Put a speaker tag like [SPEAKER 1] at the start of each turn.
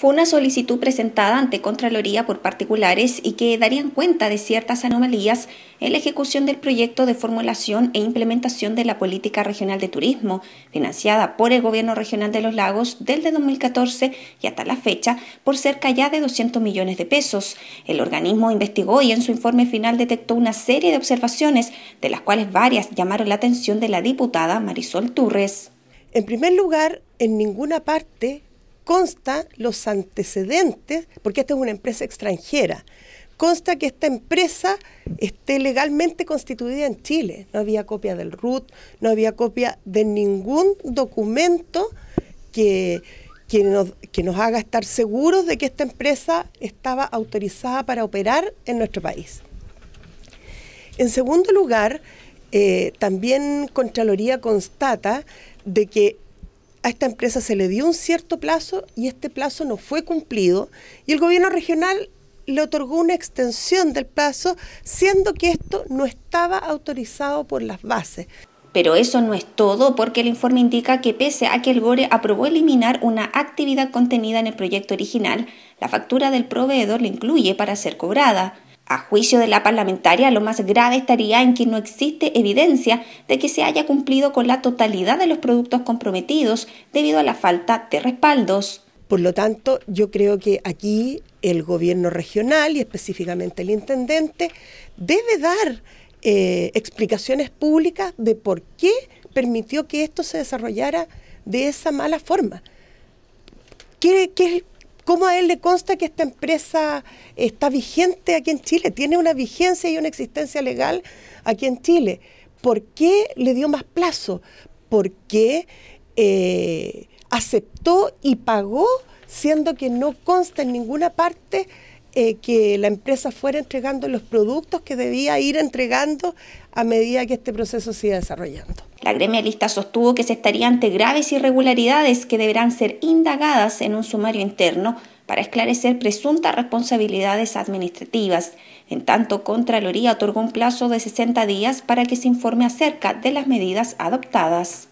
[SPEAKER 1] fue una solicitud presentada ante Contraloría por particulares y que darían cuenta de ciertas anomalías en la ejecución del proyecto de formulación e implementación de la Política Regional de Turismo, financiada por el Gobierno Regional de los Lagos desde 2014 y hasta la fecha por cerca ya de 200 millones de pesos. El organismo investigó y en su informe final detectó una serie de observaciones, de las cuales varias llamaron la atención de la diputada
[SPEAKER 2] Marisol Turres. En primer lugar, en ninguna parte consta los antecedentes, porque esta es una empresa extranjera, consta que esta empresa esté legalmente constituida en Chile. No había copia del RUT, no había copia de ningún documento que, que, nos, haga estar seguros de que esta empresa estaba autorizada para operar en nuestro país. En segundo lugar, eh, también Contraloría constata de que a esta empresa se le dio un cierto plazo y este plazo no fue cumplido y el gobierno regional le otorgó una extensión del plazo, siendo que esto no estaba autorizado por las bases. Pero eso no es
[SPEAKER 1] todo, porque el informe indica que pese a que el GORE aprobó eliminar una actividad contenida en el proyecto original, la factura del proveedor la incluye para ser cobrada. A juicio de la parlamentaria, lo más grave estaría en que no existe evidencia de que se haya cumplido con
[SPEAKER 2] la totalidad de los productos comprometidos debido a la falta de respaldos. Por lo tanto, yo creo que aquí el gobierno regional y específicamente el intendente debe dar eh, explicaciones públicas de por qué permitió que esto se desarrollara de esa mala forma. ¿Qué, qué ¿Cómo a él le consta que esta empresa está vigente aquí en Chile? Tiene una vigencia y una existencia legal aquí en Chile. ¿Por qué le dio más plazo? ¿Por qué eh, aceptó y pagó siendo que no consta en ninguna parte eh, que la empresa fuera entregando los productos que debía ir entregando a medida que este proceso se iba desarrollando?
[SPEAKER 1] La gremialista sostuvo que se estaría ante graves irregularidades que deberán ser indagadas en un sumario interno para esclarecer presuntas responsabilidades administrativas. En tanto, Contraloría otorgó un plazo de 60 días para que se informe acerca de las medidas adoptadas.